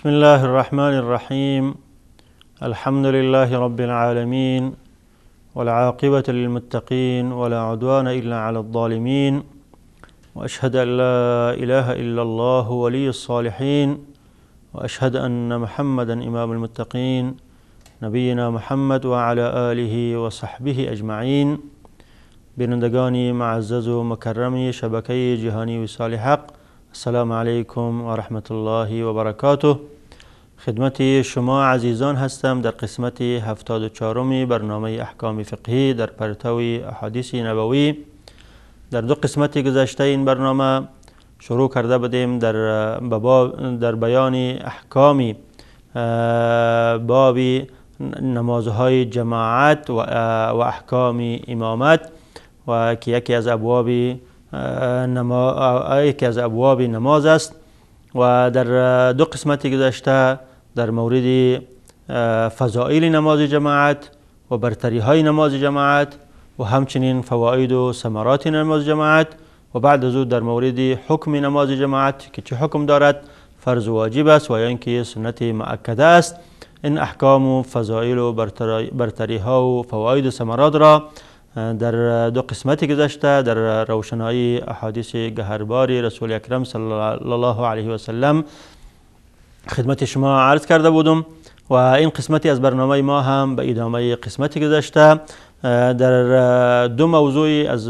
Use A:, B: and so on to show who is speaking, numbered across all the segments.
A: بسم الله الرحمن الرحيم الحمد لله رب العالمين والعاقبة للمتقين ولا عدوان إلا على الظالمين وأشهد أن لا إله إلا الله ولي الصالحين وأشهد أن محمدا إمام المتقين نبينا محمد وعلى آله وصحبه أجمعين بندقاني معزز ومكرمي شبكي جهاني وصالحق السلام عليكم ورحمة الله وبركاته خدمت شما عزیزان هستم در قسمت 74 برنامه احکام فقهی در پرتوی احادیث نبوی در دو قسمت گذشته این برنامه شروع کرده بدیم در, در بیان احکام باب نمازهای جماعت و احکام امامت و که یکی از ابواب یکی از ابواب نماز است و در دو قسمت گذشته در مورد فضائل نماز جماعت و برتری های نماز جماعت و همچنین فواید و ثمرات نماز جماعت و بعد از او در مورد حکم نماز جماعت که چه حکم دارد فرض و واجب است و یا اینکه سنت معکده است این احکام و فضائل و برتری ها و فواید و ثمرات را در دو قسمتی گذشته در روشنایی احادیث گهربار رسول اکرم صلی الله علیه و سلم خدمت شما عرض کرده بودم و این قسمتی از برنامه ما هم به ادامه قسمتی گذشته در دو موضوعی از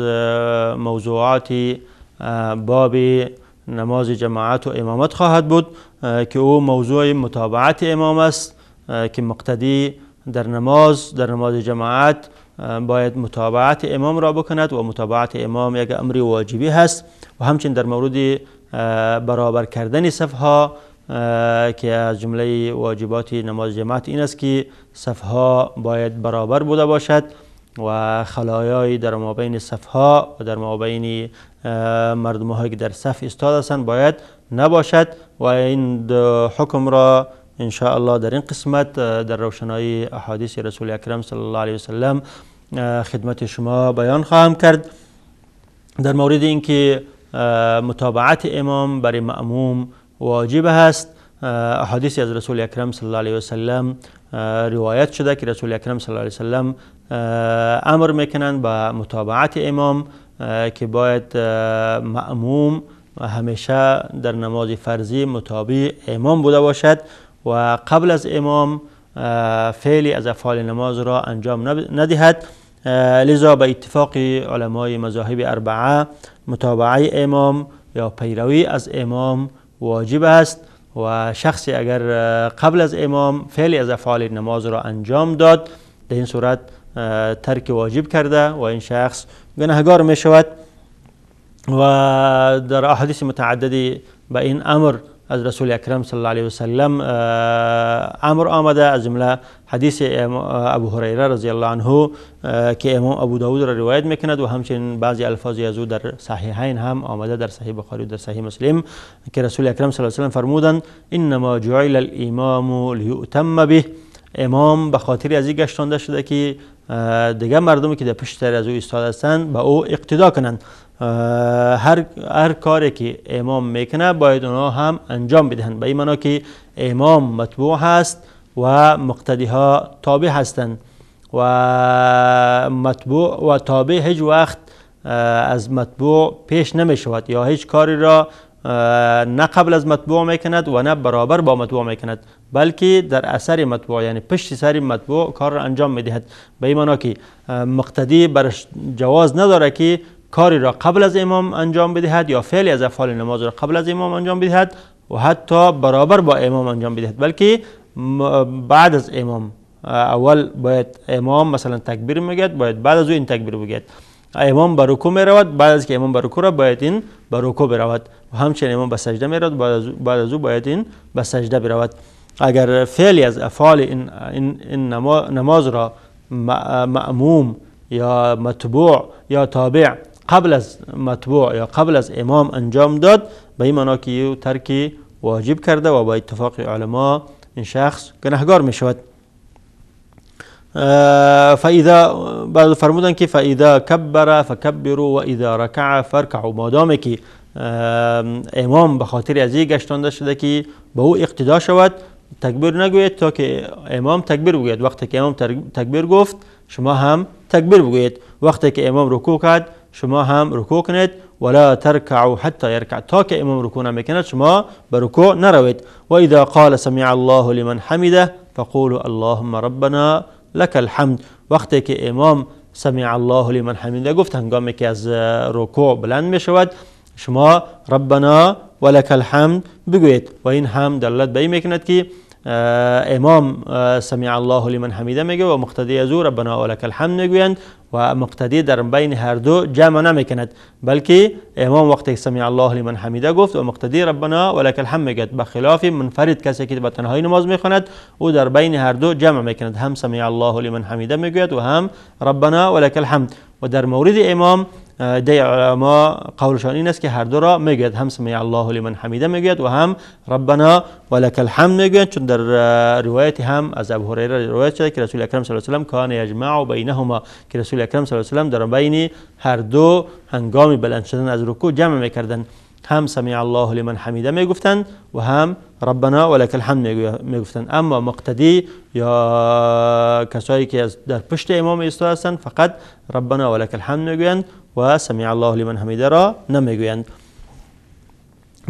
A: موضوعات باب نماز جماعت و امامت خواهد بود که او موضوع متابعت امام است که مقتدی در نماز در نماز جماعت باید متابعت امام را بکند و متابعت امام یک امری واجبی هست و همچنین در مورد برابر کردن صفها که از جمله واجبات نماز جماعت این است که صفها باید برابر بوده باشد و خلایای در مابین صفها و در مابین مردم هایی که در صف استاد هستند باید نباشد و این حکم را ان الله در این قسمت در روشنایی احادیث رسول اکرم صلی الله علیه وسلم خدمت شما بیان خواهم کرد در مورد اینکه متابعت امام برای معموم واجب هست حدیثی از رسول اکرم صلی الله علیه وسلم روایت شده که رسول اکرم صلی الله علیه وسلم امر میکنند به متابعت امام که باید معموم همیشه در نماز فرضی مطابع امام بوده باشد و قبل از امام فعلی از افعال نماز را انجام ندهد لذا به اتفاق علمای مذاهب اربعه متابعه امام یا پیروی از امام واجب است و شخصی اگر قبل از امام فعلی از افعال نماز را انجام داد در این صورت ترک واجب کرده و این شخص گناهگار می شود و در احادیث متعددی به این امر از رسول اکرم صلی الله علیه وسلم امر آمده از جمله حدیث ابو هریره رضی الله عنه که امام ابو داود را روایت میکند و همچنین بعضی الفاظی از او در صحیحین هم آمده در صحیح بخاری و در صحیح مسلم که رسول اکرم صلی الله علیه وسلم فرمودند انما جعل الامام لیؤتم به امام به خاطر از این گشتانده شده که دیگر مردمی که در پشت از او استاد هستند به او اقتدا کنند هر, هر کاری که امام میکنه باید اونا هم انجام بدهند به این معنا که امام مطبوع هست و مقتدی ها تابع هستند و مطبوع و تابع هیچ وقت از مطبوع پیش نمی شود یا هیچ کاری را نه قبل از مطبوع میکند و نه برابر با مطبوع میکند بلکه در اثر مطبوع یعنی پشت سر مطبوع کار را انجام میدهد به این معنا که مقتدی برش جواز نداره که کاری را قبل از امام انجام بدهد یا فعلی از افعال نماز را قبل از امام انجام بدهد و حتی برابر با امام انجام بدهد بلکه بعد از امام اول باید امام مثلا تکبیر میگد باید بعد از او این تکبیر بگید امام به رکوع می رود بعد از که امام به رکوع را باید این به رکوع برود و همچنین امام به سجده می رود بعد از بعد از او باید این به سجده برود اگر فعلی از افعال این, این, این نماز را معموم یا متبوع یا تابع قبل از مطبوع یا قبل از امام انجام داد به این معنا که او ترک واجب کرده و با اتفاق علما این شخص گناهگار می شود فاذا بعد فرمودن که فاذا کبر فکبروا و اذا رکع فرکعوا مادامی که امام به خاطر از این گشتانده شده که به او اقتدا شود تکبیر نگوید تا که امام تکبیر بگوید وقتی که امام تکبیر گفت شما هم تکبیر بگوید وقتی که امام رکوع کرد شما هم رکوع کنید ولا تركعوا حتى يركع تا که امام رکوع نمیکند شما به رکوع نروید و اذا قال سمع الله لمن حمده فقولوا اللهم ربنا لك الحمد وقتی که امام سمع الله لمن حمده گفت هنگامی که از رکوع بلند می شود شما ربنا ولك الحمد بگویید و این هم دلالت به این میکند که آه، امام آه، سمع الله لمن حمیده میگه و مقتدی از او ربنا ولک الحمد میگویند و مقتدی در بین هر دو جمع نمیکند بلکه امام وقتی سمع الله لمن حمیده گفت و مقتدی ربنا ولک الحمد میگد بخلاف منفرد کسی که به تنهایی نماز میخواند او در بین هر دو جمع میکند هم سمع الله لمن حمیده میگوید و هم ربنا ولک الحمد و در مورد امام دی علما قولشان این است که هر دو را میگوید هم سمی الله لمن حمیده میگوید و هم ربنا ولک الحمد میگوید چون در روایت هم از ابو هریره روایت شده که رسول اکرم صلی الله علیه و کان یجمع بینهما که رسول اکرم صلی الله علیه و در بین هر دو هنگامی بلند شدن از رکوع جمع میکردند هم سمع الله لمن حمیده میگفتن و هم ربنا ولك الحمد میگفتن اما مقتدی یا کسایی که در پشت امام ایستا هستند فقط ربنا ولك الحمد میگویند و سمع الله لمن حمیده را نمیگویند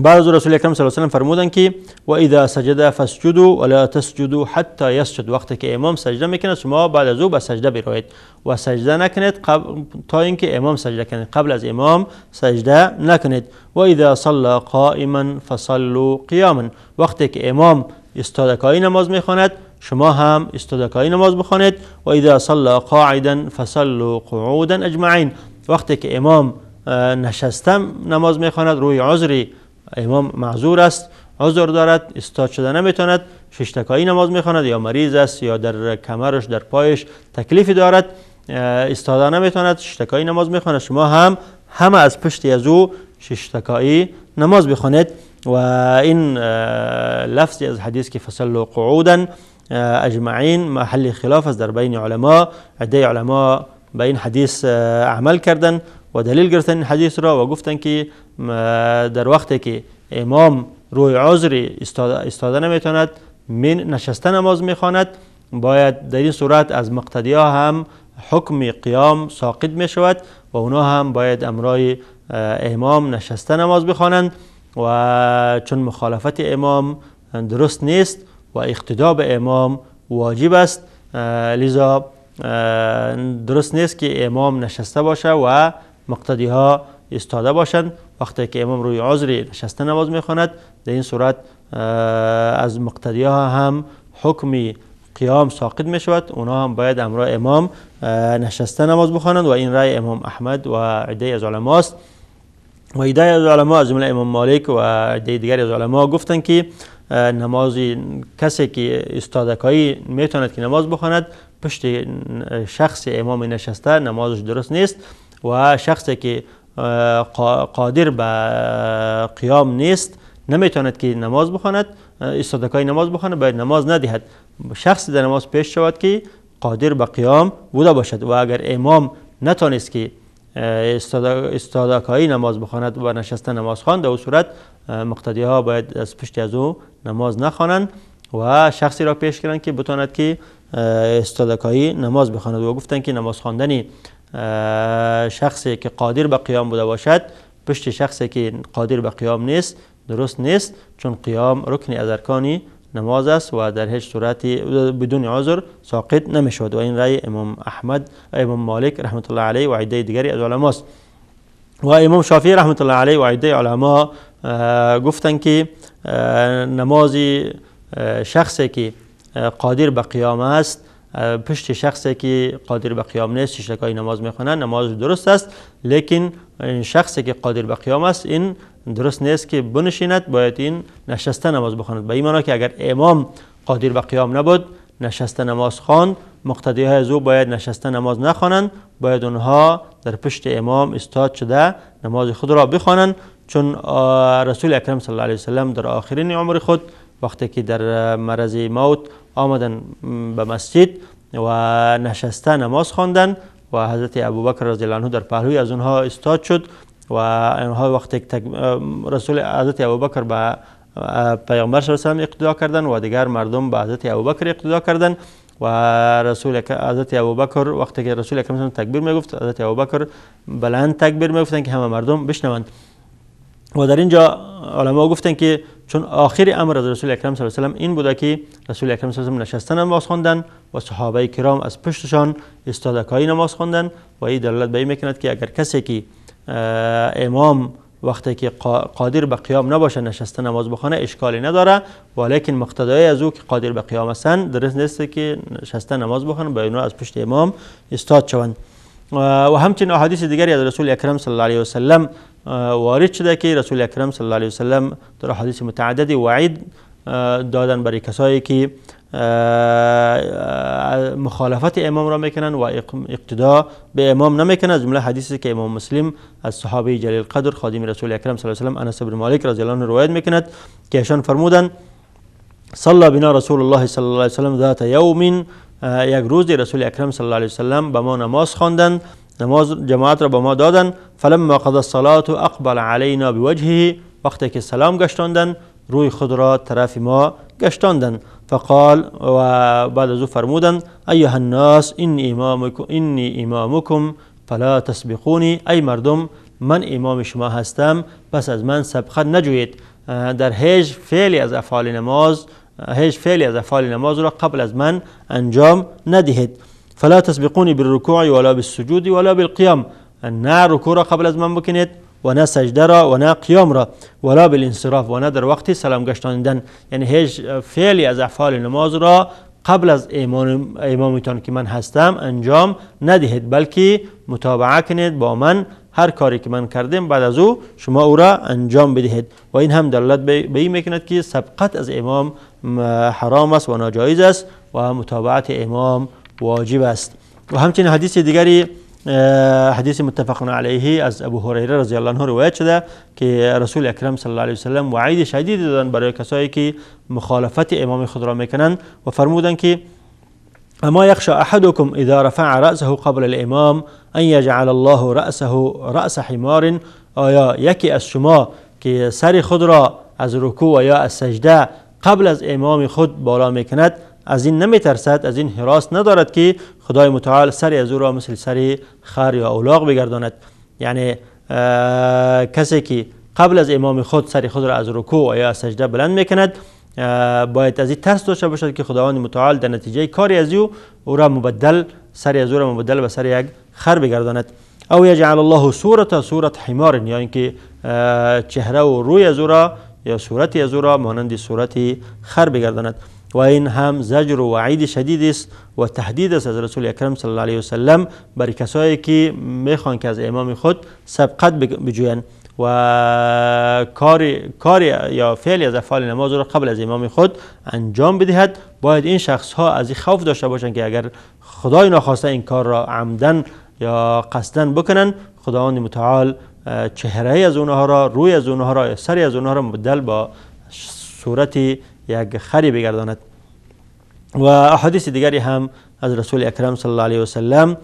A: بعض رسول اکرم صلی الله علیه وسلم فرمودن که و اذا سجد فسجدوا ولا تسجدوا حتى يسجد وقت که امام سجده میکنه شما بعد از او به سجده بیایید و سجده نکنید قبل تا اینکه امام سجده کنید قبل از امام سجده نکنید و اذا صلى قائما فصلوا قياما وقتی که امام استادکایی نماز میخواند شما هم استادکایی نماز بخوانید و اذا صلى قاعدا فصلوا قعودا أجمعين وقتی که امام اه، نشستم نماز میخواند روی عذری امام معذور است عذر دارد استاد شده نمیتواند شش تکایی نماز میخواند یا مریض است یا در کمرش در پایش تکلیفی دارد استاده نمیتواند شش تکایی نماز میخواند شما هم همه از پشت از او شش تکایی نماز بخوانید و این لفظی از حدیث که فصل و قعودا اجمعین محل خلاف است در بین علما عده علما به این حدیث عمل کردن و دلیل گرفتن حدیث را و گفتن که در وقتی که امام روی عذر استاده نمیتواند من نشسته نماز میخواند باید در این صورت از مقتدیا هم حکم قیام ساقط می شود و اونا هم باید امرای امام نشسته نماز بخوانند و چون مخالفت امام درست نیست و اقتدا به امام واجب است لذا درست نیست که امام نشسته باشه و مقتدی ها استاده باشند وقتی که امام روی عذر نشسته نماز میخواند در این صورت از مقتدی ها هم حکمی قیام ساقط می شود اونا هم باید امرا امام نشسته نماز بخوانند و این رای امام احمد و عده از است. و عده از علما از جمله امام مالک و عده دیگر از علما گفتند که نماز کسی که استادکایی میتوند که نماز بخواند پشت شخص امام نشسته نمازش درست نیست و شخصی که قادر به قیام نیست نمیتواند که نماز بخواند استادکای نماز بخواند باید نماز ندهد شخصی در نماز پیش شود که قادر به قیام بوده باشد و اگر امام نتانست که استادکایی نماز بخواند و نشسته نماز خواند در او صورت مقتدی ها باید از پشت از او نماز نخوانند و شخصی را پیش گیرند که بتواند که استادکایی نماز بخواند و گفتند که نماز خواندنی شخصی که قادر به قیام بوده باشد پشت شخصی که قادر به قیام نیست درست نیست چون قیام رکن از نماز است و در هیچ صورت بدون عذر ساقط نمیشود و این رای امام احمد امام مالک رحمت الله علیه و عده دیگری از است و امام شافعی رحمت الله علیه و عده علما گفتن که نماز شخصی که قادر به قیام است پشت شخصی که قادر به قیام نیست شکای نماز میخواند، نماز درست است لیکن شخصی که قادر به قیام است این درست نیست که بنشیند باید این نشسته نماز بخواند به این معنا که اگر امام قادر به قیام نبود نشسته نماز خواند مقتدی های از او باید نشسته نماز نخوانند باید اونها در پشت امام استاد شده نماز خود را بخوانند چون رسول اکرم صلی الله علیه و سلم در آخرین عمر خود وقتی که در مرض موت آمدن به مسجد و نشسته نماز خواندن و حضرت ابوبکر رضی الله عنه در پهلوی از اونها استاد شد و اونها وقتی رسول حضرت ابوبکر به پیغمبر صلی الله علیه و اقتدا کردن و دیگر مردم به حضرت ابوبکر اقتدا کردن و رسول حضرت ابوبکر وقتی که رسول اکرم تکبیر میگفت حضرت ابوبکر بلند تکبیر میگفتن که همه مردم بشنوند و در اینجا علما گفتن که چون آخر امر از رسول اکرم صلی الله علیه و سلم این بوده که رسول اکرم صلی الله علیه و سلم نشستن نماز خواندن و صحابه کرام از پشتشان استادکایی نماز خواندن و این دلالت به این میکند که اگر کسی که امام وقتی که قادر به قیام نباشه نشسته نماز بخونه اشکالی نداره ولیکن مقتدای از او که قادر به قیام هستند درست نیست که نشسته نماز بخونه و از پشت امام استاد شوند و همچنین احادیث دیگری از رسول اکرم صلی الله علیه و سلم وارد شده که رسول اکرم صلی الله علیه وسلم در حدیث متعددی وعید دادن برای کسایی که مخالفت امام را میکنن و اقتدا به امام نمیکنن از جمله حدیثی که امام مسلم از صحابه جلیل قدر خادم رسول اکرم صلی الله علیه و سلم انس بن مالک رضی الله عنه روایت میکند که ایشان فرمودن صلا بنا رسول الله صلی الله علیه و سلم ذات یوم یک روز رسول اکرم صلی الله علیه و سلم به ما نماز خواندند نماز جماعت را به ما دادن فلما قضى الصلاه اقبل علینا بوجهه وقتی که سلام گشتاندن روی خود را طرف ما گشتاندن فقال و بعد از او فرمودن ایها الناس این امامکم فلا تسبقونی ای مردم من امام شما هستم پس از من سبقت نجوید اه، در هیچ فعلی از افعال نماز هیچ اه، فعلی از افعال نماز را قبل از من انجام ندهید فلا تسبقوني بالركوع ولا بالسجود ولا بالقيام نه ركوع را قبل از من بکنید و نه سجده را و نه قیام را ولا بالانصراف و نه در وقتی سلام گشتاندن یعنی هیچ فعلی از افعال نماز را قبل از ایمان که من هستم انجام ندهید بلکه متابعه کنید با من هر کاری که من کردم بعد از او شما او را انجام بدهید و این هم دلالت به این میکند که سبقت از امام حرام است و ناجایز است و متابعت امام واجب است و همچنین حدیث دیگری اه، حدیث متفق علیه از ابو هریره رضی الله عنه روایت شده که رسول اکرم صلی الله علیه وسلم وعید شدید دادن برای کسایی که مخالفت امام خود را میکنند و فرمودند که اما یخشا احدكم اذا رفع رأسه قبل الامام ان یجعل الله رأسه رأس حمار آیا یکی از شما که سر خود را از رکوع یا از سجده قبل از امام خود بالا میکند از این نمی ترسد از این حراس ندارد که خدای متعال سری از او را مثل سری خر یا اولاغ بگرداند یعنی کسی که قبل از امام خود سری خود را از رکوع یا سجده بلند میکند باید از این ترس داشته باشد که خداوند متعال در نتیجه کاری از او او را مبدل سری از او را مبدل به سری یک خر بگرداند او یجعل الله صورت صورت حمار یا اینکه چهره و روی از او را یا صورتی از را مانند خر بگرداند و این هم زجر و وعید شدید است و تهدید است از رسول اکرم صلی الله علیه وسلم بر کسایی که میخوان که از امام خود سبقت بجوین و کاری یا فعلی از افعال نماز را قبل از امام خود انجام بدهد باید این شخص ها از این خوف داشته باشند که اگر خدای نخواسته این کار را عمدن یا قصدن بکنن خداوند متعال چهره از اونها را روی از اونها را سری از اونها را مبدل با صورتی، یک خری بگرداند و احادیث دیگری هم از رسول اکرم صلی الله علیه سلم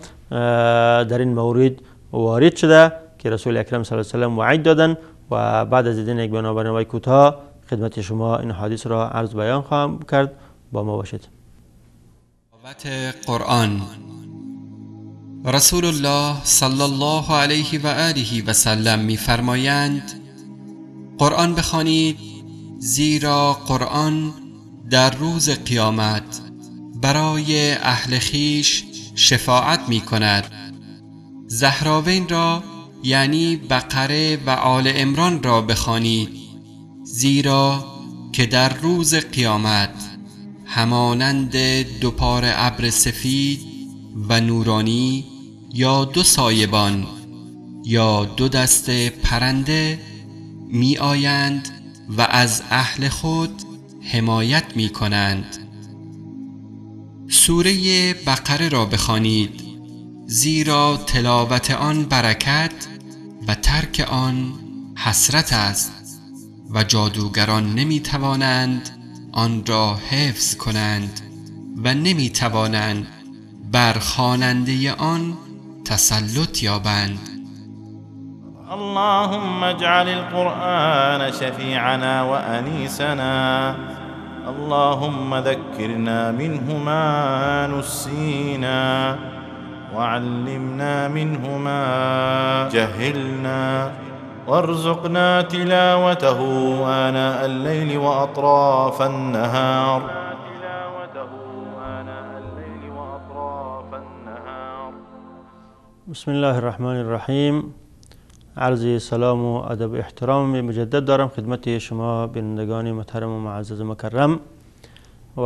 A: در این مورد وارد شده که رسول اکرم صلی الله علیه سلم وعید دادن و بعد از دیدن یک بنابرنامه کوتاه خدمت شما این حدیث را عرض بیان خواهم کرد
B: با ما باشید قرآن رسول الله صلی الله علیه و آله و سلم میفرمایند قرآن بخوانید زیرا قرآن در روز قیامت برای اهل خیش شفاعت می کند زهراوین را یعنی بقره و آل امران را بخوانید زیرا که در روز قیامت همانند دو پار ابر سفید و نورانی یا دو سایبان یا دو دست پرنده می آیند و از اهل خود حمایت می کنند سوره بقره را بخوانید زیرا تلاوت آن برکت و ترک آن حسرت است و جادوگران نمی توانند آن را حفظ کنند و نمی توانند بر خواننده آن تسلط یابند
A: اللهم اجعل القران شفيعنا وانيسنا اللهم ذكرنا منه ما نسينا وعلمنا منه ما جهلنا وارزقنا تلاوته آناء الليل وأطراف النهار بسم الله الرحمن الرحيم عرض سلام و ادب احترام مجدد دارم خدمت شما بینندگان محترم و معزز و مکرم و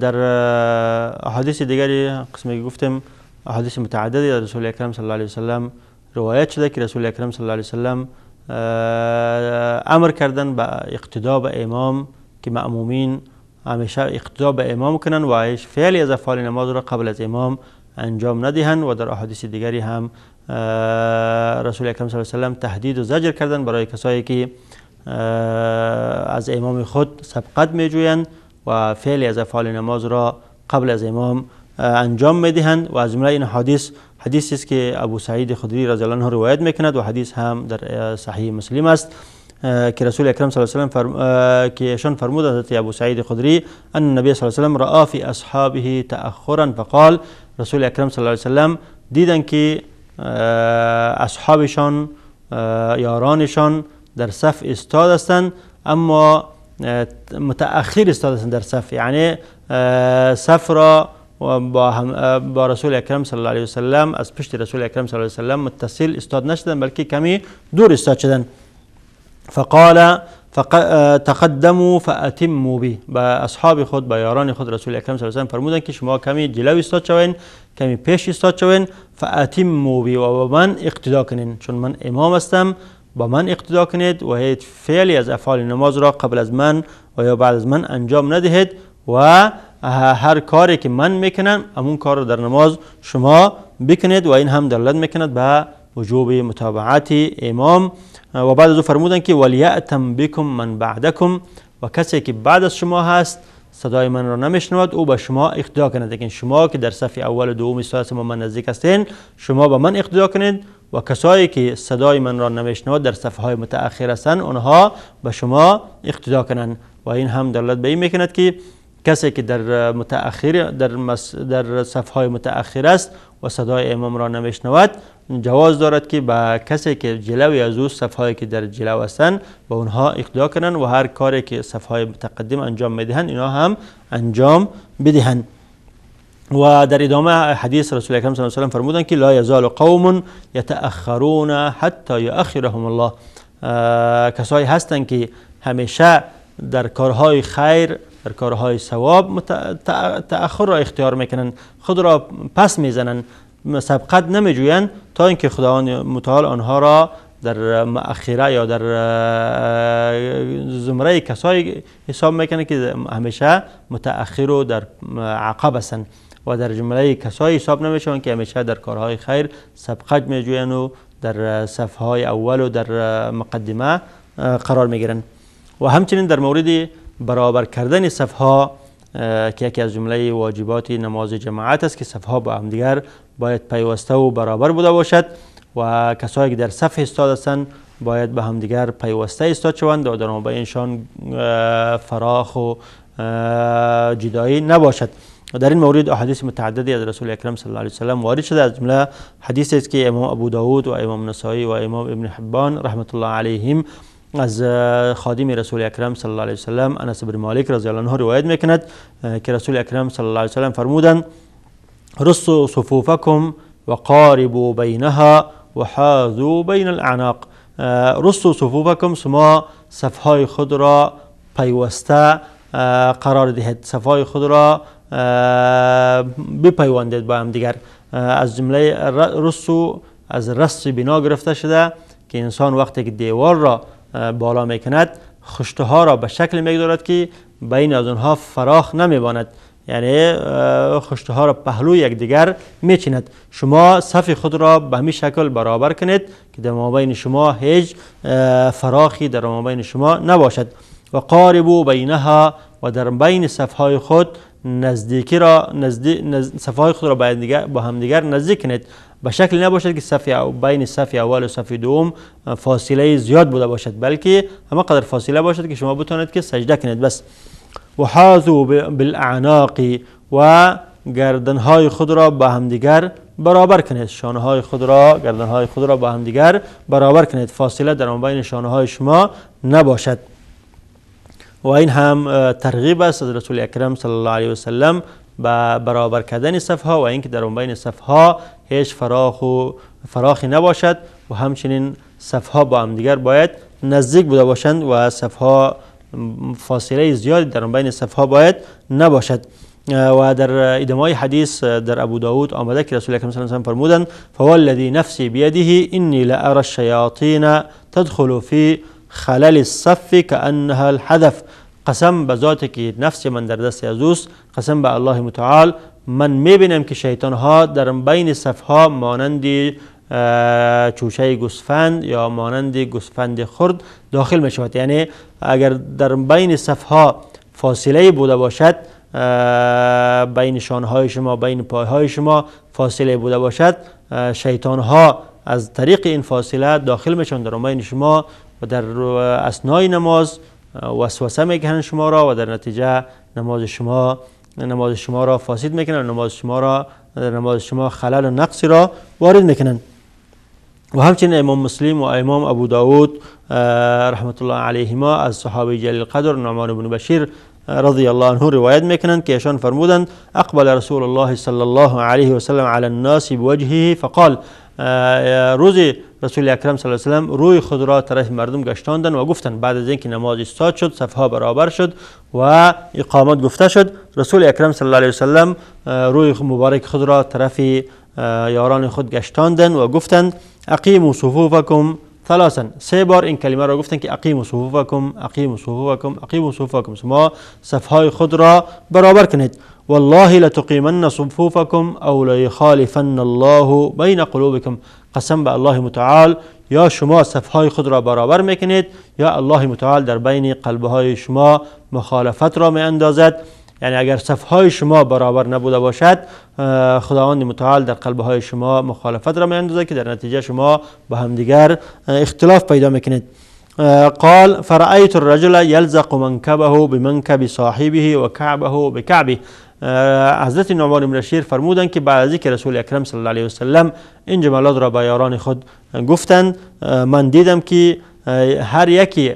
A: در آه، احادیث دیگری قسمی که گفتم احادیث متعددی در رسول اکرم صلی الله علیه وسلم روایت شده که رسول اکرم صلی الله علیه وسلم آه، امر کردن به اقتدا به امام که معمومین همیشه اقتدا به امام کنن و فعلی از افعال نماز را قبل از امام انجام ندهند و در احادیث دیگری هم رسول اکرم صلی الله علیه و تهدید و زجر کردند برای کسایی که از امام خود سبقت جویند و فعلی از افعال نماز را قبل از امام انجام دهند و از جمله این حدیث حدیثی است که ابو سعید خدری رضی الله عنه روایت میکند و حدیث هم در صحیح مسلم است که رسول اکرم صلی الله علیه و فرم... که ایشان فرمود حضرت ابو سعید خدری ان نبی صلی الله علیه و را فی اصحابه فقال رسول اکرم صلی الله علیه سلم دیدن که اصحابشان یارانشان در صف استاد هستند اما متأخر استاد هستند در صف یعنی صف را با, رسول اکرم صلی الله علیه وسلم از پشت رسول اکرم صلی الله علیه وسلم متصل استاد نشدن بلکه کمی دور استاد شدن فقال تقدموا فاتموا به به اصحاب خود با یاران خود رسول اکرم صلی الله علیه و فرمودن که شما کمی جلوی ایستاد شوین کمی پیش ایستاد شوین فاتموا به و به من اقتدا کنین چون من امام هستم با من اقتدا کنید و هیچ فعلی از افعال نماز را قبل از من و یا بعد از من انجام ندهید و هر کاری که من میکنم همون کار را در نماز شما بکنید و این هم دلالت میکند به وجوب متابعت امام و بعد از او فرمودن که ولیعتم بکم من بعدکم و کسی که بعد از شما هست صدای من را نمیشنود او به شما اقتدا کند لیکن شما که در صف اول دوم ساعت ما من نزدیک هستین شما به من اقتدا کنید و کسایی که صدای من را نمیشنود در صفحه های متأخر هستند آنها به شما اقتدا کنند و این هم دلالت به این میکند که کسی که در متأخر در, در های متأخر است و صدای امام را نمیشنود جواز دارد که به کسی که جلوی از او صفهایی که در جلو هستند به اونها اقدام کنند و هر کاری که صفهای متقدم انجام میدهن اینا هم انجام بدهند و در ادامه حدیث رسول اکرم صلی الله علیه و فرمودند که لا یزال قوم یتأخرون حتی یؤخرهم الله کسایی هستند که همیشه در کارهای خیر در کارهای ثواب تأخر را اختیار میکنن خود را پس میزنن سبقت جوین تا اینکه خداوند متعال آنها را در مأخیره یا در زمره کسایی حساب میکنه که همیشه متأخر و در عقب هستند و در جمله کسایی حساب نمیشون که همیشه در کارهای خیر سبقت میجوین و در صفهای اول و در مقدمه قرار میگیرن و همچنین در مورد برابر کردن صفها که یکی از جمله واجبات نماز جماعت است که صفها با همدیگر باید پیوسته و برابر بوده باشد و کسایی که در صف ایستاده هستند باید به همدیگر پیوسته ایستاد شوند و در انشان فراخ و جدایی نباشد در این مورد احادیث متعددی از رسول اکرم صلی الله علیه وسلم وارد شده از جمله حدیثی است که امام ابو داود و امام نسائی و امام ابن حبان رحمت الله علیهم از خادم رسول اکرم صلی الله علیه وسلم انس بن مالک رضی الله عنه روایت میکند که رسول اکرم صلی الله علیه وسلم فرمودند رصوا صفوفكم وقاربوا بينها وحاذوا بين الاعناق آه، رصوا صفوفكم سما صفهاي خضراء بيوستا پیوسته آه، قرار دهید صفهای خود را آه، بپیوندید با هم دیگر از جمله رسو از رس بنا گرفته شده که انسان وقتی که دیوار را بالا میکند خشته ها را به شکل میگذارد که بین از اونها فراخ نمیباند یعنی خشته ها را پهلو یکدیگر میچیند شما صف خود را به همین شکل برابر کنید که در مابین شما هیچ فراخی در مابین شما نباشد و قاربو بینها و در بین صفهای خود نزدیکی را نزدیک نزد... خود را با همدیگر, با دیگر نزدیک کنید به شکل نباشد که صف بین صف اول و صف دوم فاصله زیاد بوده باشد بلکه همه قدر فاصله باشد که شما بتوانید که سجده کنید بس و حازو بالاعناق و گردنهای خود را به همدیگر برابر کنید شانه های خود را گردن های خود را با همدیگر برابر کنید فاصله در بین شانه های شما نباشد و این هم ترغیب است از رسول اکرم صلی الله علیه وسلم به برابر کردن ها و اینکه در بین ها هیچ فراخ و فراخی نباشد و همچنین ها با همدیگر باید نزدیک بوده باشند و ها فاصله زیادی در بین صفها باید نباشد و در ادامه حدیث در ابو داود آمده که رسول اکرم صلی الله علیه و فرمودند فوالذی نفسی بیده انی لاری الشیاطین تدخل فی خلل الصف کانها الحذف قسم به ذاتی که نفس من در دست از قسم به الله متعال من میبینم که شیطان ها در بین صفها مانند چوشه گوسفند یا مانند گوسفند خرد داخل می شود یعنی اگر در بین صفها فاصله بوده باشد بین شانهای شما بین پایهای شما فاصله بوده باشد شیطان ها از طریق این فاصله داخل می شوند در بین شما و در اسنای نماز وسوسه میکنن شما را و در نتیجه نماز شما نماز شما را فاسد میکنن نماز شما را در نماز شما خلل و نقصی را وارد میکنن وهمچنین امام مسلم و امام ابو داود آه، رحمت الله علیهما از صحابه جلیل قدر نعمان بن بشیر آه، رضی الله عنه روایت میکنند که ایشان فرمودند اقبل رسول الله صلی الله علیه و سلم علی الناس بوجهه فقال آه، روز رسول اکرم صلی الله علیه و روی خود را طرف مردم گشتاندند و گفتند بعد از اینکه نماز استاد شد صفها برابر شد و اقامت گفته شد رسول اکرم صلی الله علیه و روی مبارک خود را طرف یاران خود گشتاندند و گفتند أقيموا صفوفكم ثلاثا سيبار إن كلمة کلمه را گفتن أقيموا صفوفكم أقيموا صفوفكم اقیم و صفوفکم اقیم و برابر كنت والله لتقيمن صفوفكم او ليخالفن الله بين قلوبكم قسم بالله الله متعال يا شما صفهاي خضرة برابر مكنت يا الله متعال در بين قلبهاي شما مخالفت را می یعنی اگر صفهای شما برابر نبوده باشد خداوند متعال در قلبهای های شما مخالفت را میاندازد که در نتیجه شما با همدیگر اختلاف پیدا میکنید قال فرأيت الرجل يلزق منكبه بمنكب صاحبه وكعبه بكعبه حضرت نعمان بن رشیر فرمودند که بعد از اینکه رسول اکرم صلی الله علیه وسلم این جملات را به یاران خود گفتند من دیدم که هر یکی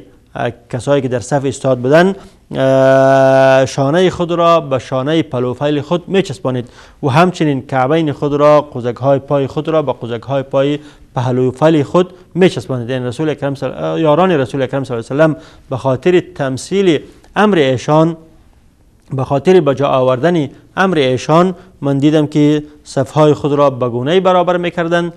A: کسایی که در صف استاد بودند شانه خود را به شانه پلوفیل خود میچسبانید و همچنین کعبین خود را قوزک های پای خود را به قوزک های پای پهلوفل خود میچسبانید این یعنی رسول اکرم سل... یاران رسول اکرم صلی الله علیه و به خاطر تمثیل امر ایشان به خاطر بجا آوردن امر ایشان من دیدم که صفهای خود را به گونه برابر میکردند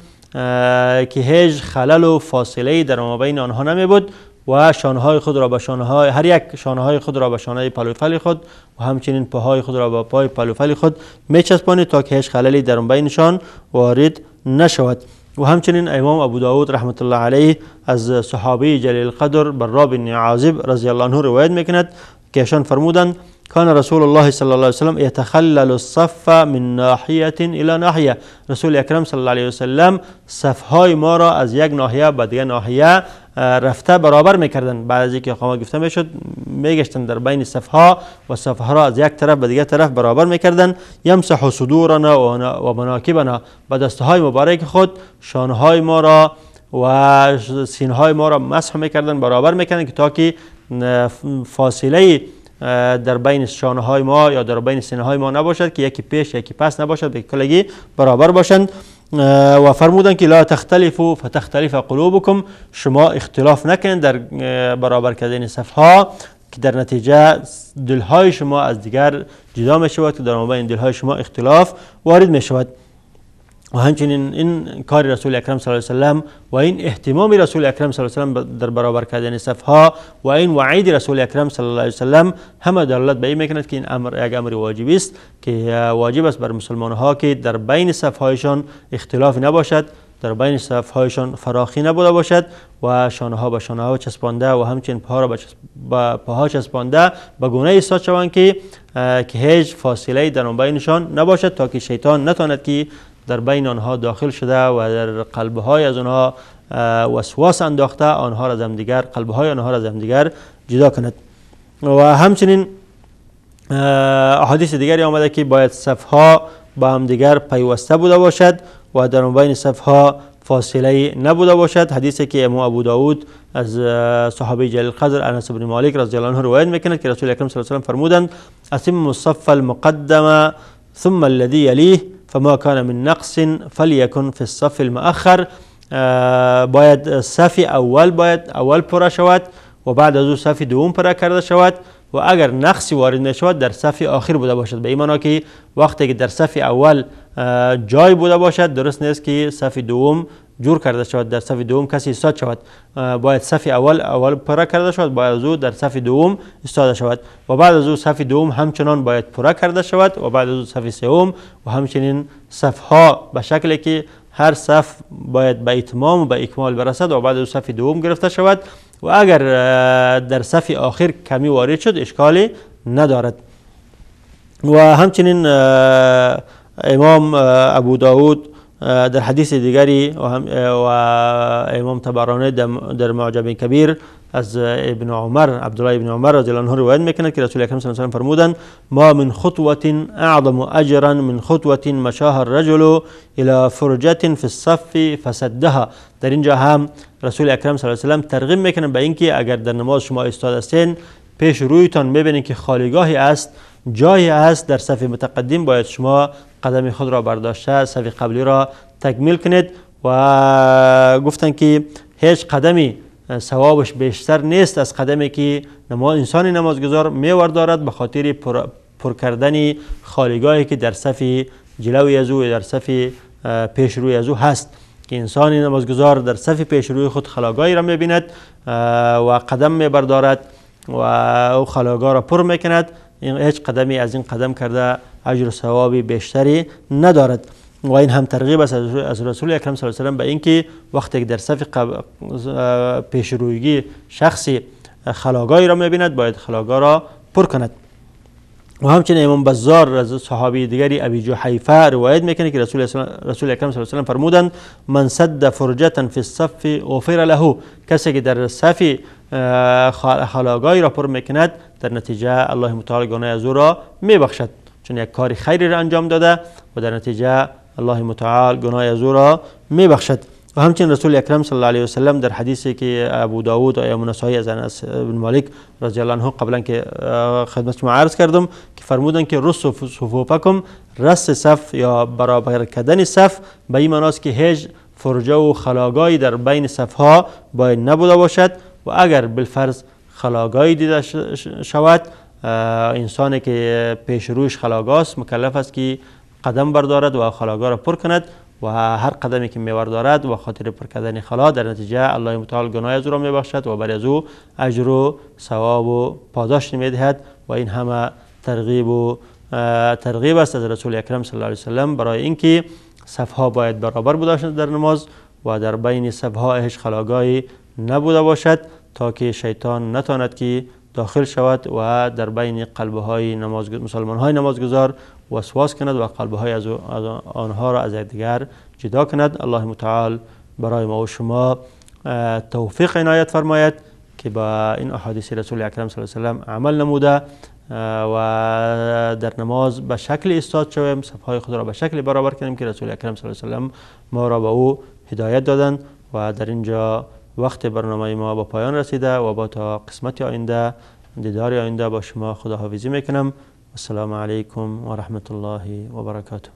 A: که هیچ خلل و فاصله در مابین آنها نمی بود و شانهای خود را به شانهای هر یک شانهای خود را به شانه پلوفل خود و همچنین پاهای خود را به پای پلوفل خود میچسبانید تا که هیچ خللی در بینشان وارد نشود و همچنین امام ابو داود رحمت الله علیه از صحابی جلیل قدر بر بن عازب رضی الله عنه روایت میکند که ایشان فرمودند کان رسول الله صلی الله علیه وسلم یتخلل الصف من ناحیه الی ناحیه رسول اکرم صلی الله علیه وسلم صفهای ما را از یک ناحیه به دیگر ناحیه رفته برابر میکردن بعد از اینکه اقامه گفته میشد میگشتن در بین صفها و صفها را از یک طرف به دیگر طرف برابر میکردن یمسح صدورنا و مناکبنا به دسته های مبارک خود شانهای ما را و های ما را مسح میکردن برابر میکردن که تا که فاصله در بین شانه های ما یا در بین سینه های ما نباشد که یکی پیش یکی پس نباشد به کلگی برابر باشند و فرمودن که لا تختلف فتختلف قلوبکم شما اختلاف نکنید در برابر کردن صفها که در نتیجه دلهای شما از دیگر جدا می شود که در مابین دلهای شما اختلاف وارد می شود و همچنین این کار رسول اکرم صلی الله علیه و و این اهتمام رسول اکرم صلی الله علیه و در برابر کردن صفها و این وعید رسول اکرم صلی الله علیه و همه دلالت به این میکند که این امر یک امر واجبی است که واجب است بر مسلمان ها که در بین صفهایشان اختلاف نباشد در بین صفهایشان فراخی نبوده باشد و شانه ها به شانه ها چسبانده و همچنین پاها را به پاها چسبانده به گونه ایستاد شوند که که هیچ فاصله در بینشان نباشد تا که شیطان نتواند که در بین آنها داخل شده و در قلب های از آنها وسواس انداخته آنها را از همدیگر قلب های آنها را از همدیگر جدا کند و همچنین احادیث دیگری آمده که باید صفها با همدیگر پیوسته بوده باشد و در بین صفها فاصله نبوده باشد حدیثی که امو ابو داود از صحابه جلیل قدر انس بن مالک رضی الله عنه روایت میکند که رسول اکرم صلی الله علیه و فرمودند اسم المقدمه ثم الذي یلیه فما كان من نقص فليكن في الصف المؤخر آه، باید صف اول باید اول پر شود و بعد از او صف دوم پر کرده شود و اگر نقص وارد نشود در صف آخر بوده باشد به این معنا که وقتی که در صف اول آه، جای بوده باشد درست نیست که صف دوم جور کرده شود در صف دوم کسی استاد شود باید صف اول اول پره کرده شود باید از او در صف دوم ایستاده شود و بعد از او صف دوم همچنان باید پره کرده شود و بعد از او صف سوم و همچنین صف ها به شکلی که هر صف باید به اتمام و به اکمال برسد و بعد از صف دوم گرفته شود و اگر در صف آخر کمی وارد شد اشکالی ندارد و همچنین امام ابو داود آه، در حديث دیگری و آه، امام تبرانه در معجب کبیر از ابن عمر عبدالله ابن عمر رضی الله عنه روایت میکند که رسول اکرم صلی الله علیه و فرمودند ما من خطوه اعظم اجرا من خطوه مشاها الرجل الى فرجه في الصف فسدها در اینجا هم رسول اکرم صلی الله علیه و ترغیب میکنه به اینکه اگر در نماز شما استاد هستین پیش رویتان ببینید که خالیگاهی است جایی است در صفحه متقدم باید شما قدم خود را برداشته صفحه قبلی را تکمیل کنید و گفتن که هیچ قدمی سوابش بیشتر نیست از قدمی که نما انسان نمازگذار میور دارد به خاطر پر, کردن خالیگاهی که در صف جلوی از او در صف پیش روی از او هست که انسان نمازگذار در صف پیش روی خود خلاگاهی را میبیند و قدم میبردارد و او خلاگاه را پر میکند هیچ قدمی از این قدم کرده اجر و ثوابی بیشتری ندارد و این هم ترغیب است از رسول اکرم صلی الله علیه و به اینکه وقتی در صف پیشرویگی شخصی خلاگاهی را میبیند باید خلاگاه را پر کند و همچنین امام بزار از صحابی دیگری ابی جوحیفه روایت میکنه که رسول رسول اکرم صلی الله علیه و فرمودند من صد فرجتا فی الصف غفر له کسی که در صف خلاگاهی را پر میکند در نتیجه الله متعال گناه از او را میبخشد چون یک کار خیری را انجام داده و در نتیجه الله متعال گناه از او را میبخشد و همچنین رسول اکرم صلی الله علیه و سلم در حدیثی که ابو داوود و امام نسائی از انس بن مالک رضی الله عنه قبلا که خدمت شما عرض کردم که فرمودن که رس صفوفکم رس صف یا برابر کردن صف به این معناست که هیچ فرجه و خلاگایی در بین صفها باید نبوده باشد و اگر بالفرض خلاگایی دیده شود انسانی که پیش روش خلاگاست مکلف است که قدم بردارد و خلاگا را پر کند و هر قدمی که میور دارد و خاطر پر کردن خلا در نتیجه الله متعال گناه از او را میبخشد و برای از او اجر و ثواب و پاداش میدهد و این همه ترغیب و ترغیب است از رسول اکرم صلی الله علیه وسلم برای اینکه صفها باید برابر بوداشند در نماز و در بین صفها هیچ خلاگاهی نبوده باشد تا که شیطان نتاند که داخل شود و در بین قلب های نماز مسلمان های نمازگذار وسواس کند و قلبه های از آنها را از دیگر جدا کند الله متعال برای ما و شما توفیق عنایت فرماید که با این احادیث رسول اکرم صلی الله علیه و عمل نموده و در نماز به شکل استاد شویم صفهای خود را به شکل برابر کنیم که رسول اکرم صلی الله علیه و ما را به او هدایت دادند و در اینجا وقت برنامه ما به پایان رسیده و با تا قسمت آینده دیدار آینده با شما خداحافظی میکنم السلام علیکم و رحمت الله و برکاته